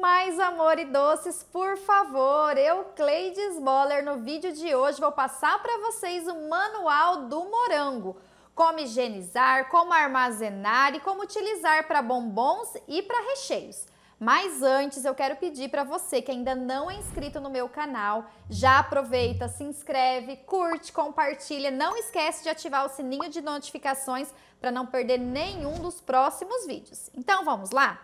Mais amor e doces, por favor! Eu, Cleides Boller, no vídeo de hoje vou passar para vocês o manual do morango. Como higienizar, como armazenar e como utilizar para bombons e para recheios. Mas antes eu quero pedir para você que ainda não é inscrito no meu canal, já aproveita, se inscreve, curte, compartilha, não esquece de ativar o sininho de notificações para não perder nenhum dos próximos vídeos. Então vamos lá?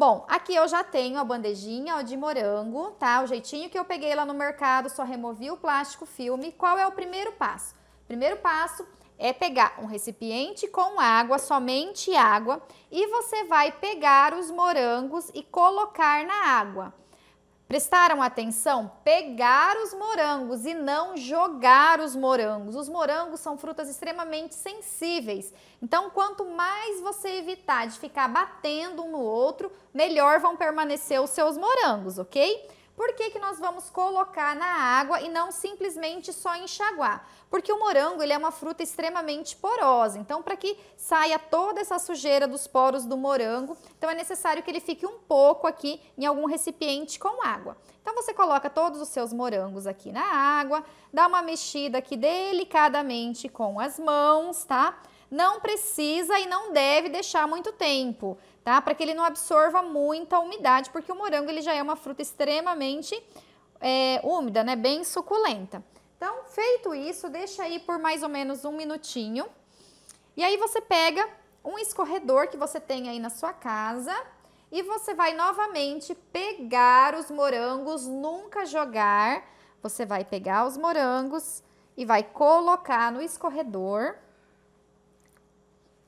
Bom, aqui eu já tenho a bandejinha ó, de morango, tá? O jeitinho que eu peguei lá no mercado, só removi o plástico filme. Qual é o primeiro passo? Primeiro passo é pegar um recipiente com água, somente água, e você vai pegar os morangos e colocar na água. Prestaram atenção? Pegar os morangos e não jogar os morangos. Os morangos são frutas extremamente sensíveis. Então, quanto mais você evitar de ficar batendo um no outro, melhor vão permanecer os seus morangos, ok? Por que, que nós vamos colocar na água e não simplesmente só enxaguar? Porque o morango ele é uma fruta extremamente porosa, então para que saia toda essa sujeira dos poros do morango, então é necessário que ele fique um pouco aqui em algum recipiente com água. Então você coloca todos os seus morangos aqui na água, dá uma mexida aqui delicadamente com as mãos, tá? não precisa e não deve deixar muito tempo, tá? Para que ele não absorva muita umidade, porque o morango ele já é uma fruta extremamente é, úmida, né? Bem suculenta. Então, feito isso, deixa aí por mais ou menos um minutinho. E aí você pega um escorredor que você tem aí na sua casa e você vai novamente pegar os morangos, nunca jogar. Você vai pegar os morangos e vai colocar no escorredor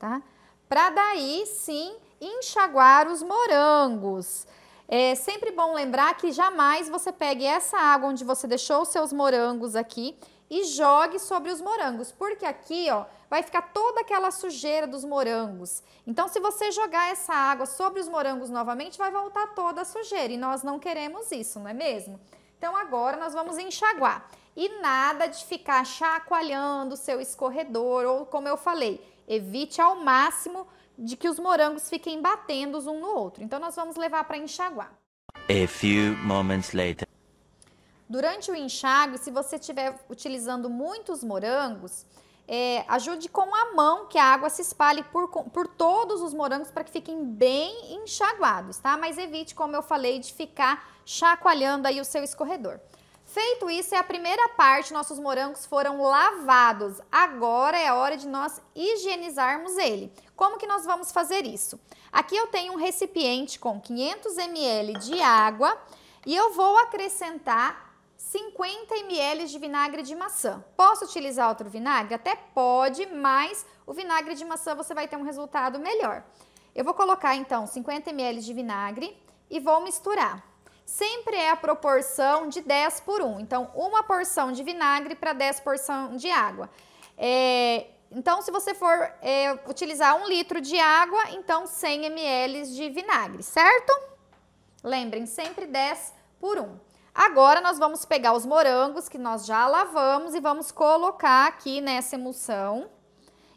tá? Para daí sim enxaguar os morangos. É sempre bom lembrar que jamais você pegue essa água onde você deixou os seus morangos aqui e jogue sobre os morangos, porque aqui, ó, vai ficar toda aquela sujeira dos morangos. Então, se você jogar essa água sobre os morangos novamente, vai voltar toda a sujeira e nós não queremos isso, não é mesmo? Então, agora nós vamos enxaguar. E nada de ficar chacoalhando o seu escorredor ou, como eu falei, Evite ao máximo de que os morangos fiquem batendo um no outro. Então nós vamos levar para enxaguar. A few moments later. Durante o enxágue, se você estiver utilizando muitos morangos, é, ajude com a mão que a água se espalhe por, por todos os morangos para que fiquem bem enxaguados, tá? Mas evite, como eu falei, de ficar chacoalhando aí o seu escorredor. Feito isso, é a primeira parte, nossos morangos foram lavados. Agora é a hora de nós higienizarmos ele. Como que nós vamos fazer isso? Aqui eu tenho um recipiente com 500 ml de água e eu vou acrescentar 50 ml de vinagre de maçã. Posso utilizar outro vinagre? Até pode, mas o vinagre de maçã você vai ter um resultado melhor. Eu vou colocar então 50 ml de vinagre e vou misturar sempre é a proporção de 10 por 1. Então, uma porção de vinagre para 10 porção de água. É, então, se você for é, utilizar um litro de água, então 100 ml de vinagre, certo? Lembrem, sempre 10 por 1. Agora, nós vamos pegar os morangos que nós já lavamos e vamos colocar aqui nessa emulsão.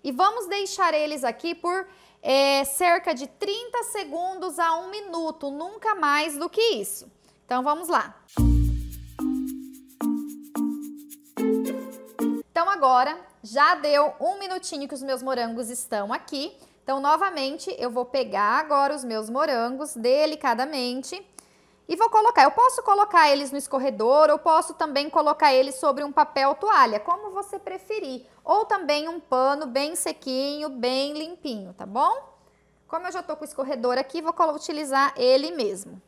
E vamos deixar eles aqui por é, cerca de 30 segundos a um minuto, nunca mais do que isso. Então vamos lá. Então agora já deu um minutinho que os meus morangos estão aqui. Então novamente eu vou pegar agora os meus morangos delicadamente e vou colocar. Eu posso colocar eles no escorredor ou posso também colocar eles sobre um papel toalha, como você preferir. Ou também um pano bem sequinho, bem limpinho, tá bom? Como eu já tô com o escorredor aqui, vou utilizar ele mesmo.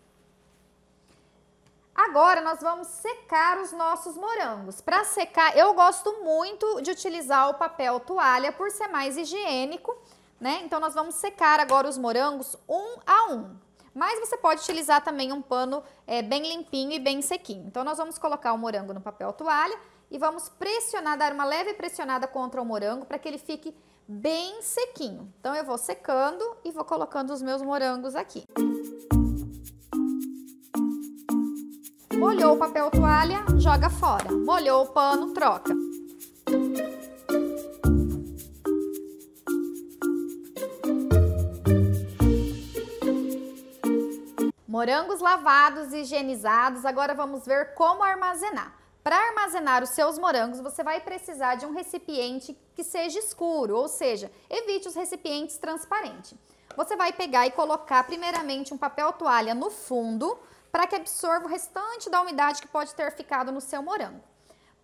Agora nós vamos secar os nossos morangos. Para secar, eu gosto muito de utilizar o papel toalha por ser mais higiênico, né? Então nós vamos secar agora os morangos um a um. Mas você pode utilizar também um pano é, bem limpinho e bem sequinho. Então nós vamos colocar o morango no papel toalha e vamos pressionar, dar uma leve pressionada contra o morango para que ele fique bem sequinho. Então eu vou secando e vou colocando os meus morangos aqui. Molhou o papel toalha, joga fora. Molhou o pano, troca. Morangos lavados e higienizados, agora vamos ver como armazenar. Para armazenar os seus morangos, você vai precisar de um recipiente que seja escuro, ou seja, evite os recipientes transparentes. Você vai pegar e colocar primeiramente um papel toalha no fundo para que absorva o restante da umidade que pode ter ficado no seu morango.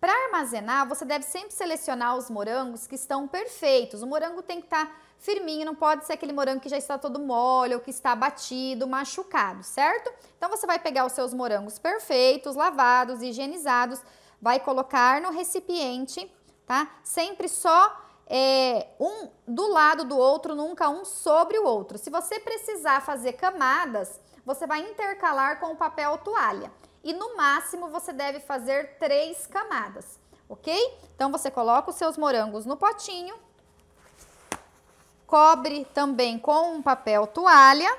Para armazenar, você deve sempre selecionar os morangos que estão perfeitos. O morango tem que estar tá firminho, não pode ser aquele morango que já está todo mole ou que está batido, machucado, certo? Então você vai pegar os seus morangos perfeitos, lavados, higienizados, vai colocar no recipiente, tá? Sempre só é, um do lado do outro, nunca um sobre o outro. Se você precisar fazer camadas, você vai intercalar com o papel toalha. E no máximo você deve fazer três camadas, ok? Então você coloca os seus morangos no potinho, cobre também com um papel toalha.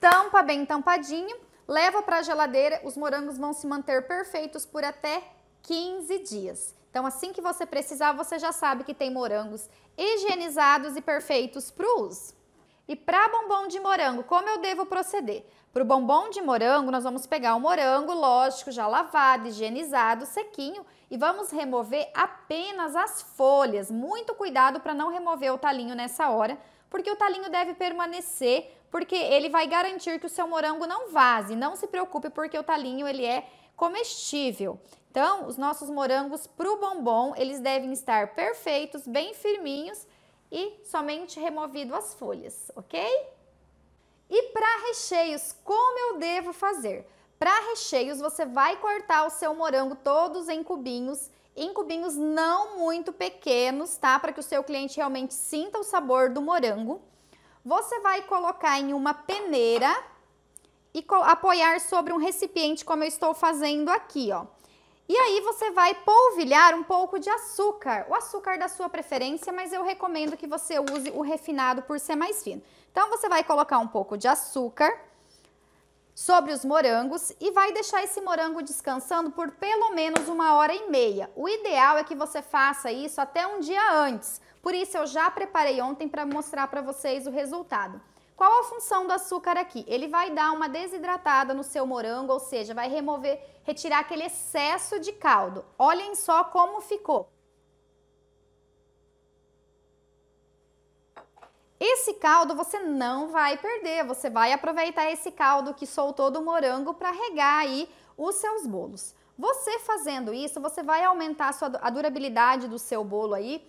Tampa bem tampadinho, leva para a geladeira, os morangos vão se manter perfeitos por até 15 dias. Então, assim que você precisar, você já sabe que tem morangos higienizados e perfeitos para o uso. E para bombom de morango, como eu devo proceder? Para o bombom de morango, nós vamos pegar o morango, lógico, já lavado, higienizado, sequinho, e vamos remover apenas as folhas. Muito cuidado para não remover o talinho nessa hora, porque o talinho deve permanecer, porque ele vai garantir que o seu morango não vaze. Não se preocupe, porque o talinho ele é comestível. Então, os nossos morangos para o bombom, eles devem estar perfeitos, bem firminhos e somente removido as folhas, ok? E para recheios, como eu devo fazer? Para recheios, você vai cortar o seu morango todos em cubinhos, em cubinhos não muito pequenos, tá? Para que o seu cliente realmente sinta o sabor do morango. Você vai colocar em uma peneira e apoiar sobre um recipiente, como eu estou fazendo aqui, ó. E aí você vai polvilhar um pouco de açúcar, o açúcar da sua preferência, mas eu recomendo que você use o refinado por ser mais fino. Então você vai colocar um pouco de açúcar sobre os morangos e vai deixar esse morango descansando por pelo menos uma hora e meia. O ideal é que você faça isso até um dia antes, por isso eu já preparei ontem para mostrar para vocês o resultado. Qual a função do açúcar aqui? Ele vai dar uma desidratada no seu morango, ou seja, vai remover, retirar aquele excesso de caldo. Olhem só como ficou. Esse caldo você não vai perder, você vai aproveitar esse caldo que soltou do morango para regar aí os seus bolos. Você fazendo isso, você vai aumentar a, sua, a durabilidade do seu bolo aí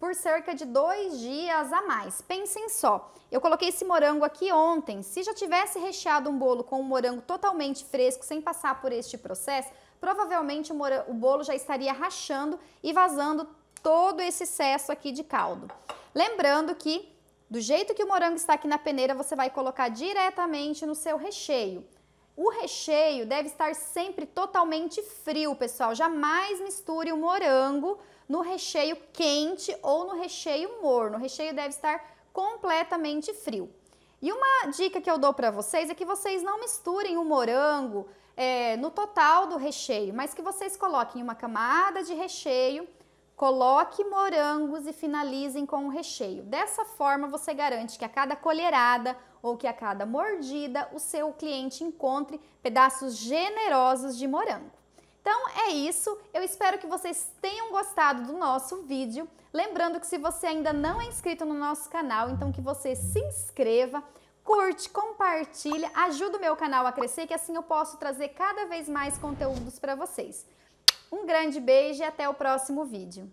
por cerca de dois dias a mais. Pensem só, eu coloquei esse morango aqui ontem. Se já tivesse recheado um bolo com um morango totalmente fresco, sem passar por este processo, provavelmente o, bolo já estaria rachando e vazando todo esse excesso aqui de caldo. Lembrando que do jeito que o morango está aqui na peneira, você vai colocar diretamente no seu recheio. O recheio deve estar sempre totalmente frio, pessoal. Jamais misture o morango no recheio quente ou no recheio morno. O recheio deve estar completamente frio. E uma dica que eu dou para vocês é que vocês não misturem o morango é, no total do recheio, mas que vocês coloquem uma camada de recheio, coloque morangos e finalizem com o recheio. Dessa forma, você garante que a cada colherada ou que a cada mordida, o seu cliente encontre pedaços generosos de morango. Então é isso, eu espero que vocês tenham gostado do nosso vídeo. Lembrando que se você ainda não é inscrito no nosso canal, então que você se inscreva, curte, compartilha, ajuda o meu canal a crescer, que assim eu posso trazer cada vez mais conteúdos para vocês. Um grande beijo e até o próximo vídeo.